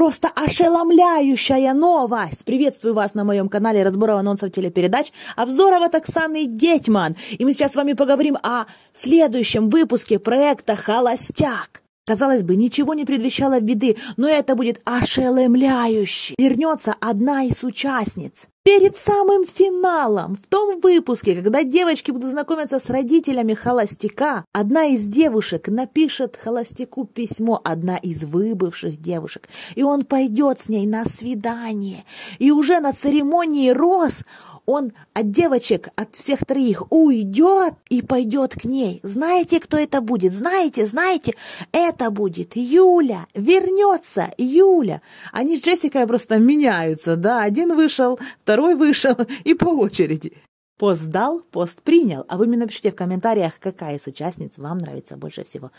Просто ошеломляющая новость! Приветствую вас на моем канале разборов анонсов телепередач обзоров от Оксаны Детьман. И мы сейчас с вами поговорим о следующем выпуске проекта «Холостяк». Казалось бы, ничего не предвещало беды, но это будет ошеломляюще. Вернется одна из участниц перед самым финалом, в том выпуске, когда девочки будут знакомиться с родителями холостяка, одна из девушек напишет холостяку письмо, одна из выбывших девушек, и он пойдет с ней на свидание. И уже на церемонии роз он от девочек, от всех троих уйдет и пойдет к ней. Знаете, кто это будет? Знаете, знаете? Это будет Юля. Вернется Юля. Они с Джессикой просто меняются. Да, один вышел, второй вышел и по очереди. Пост сдал, пост принял. А вы мне напишите в комментариях, какая из участниц вам нравится больше всего.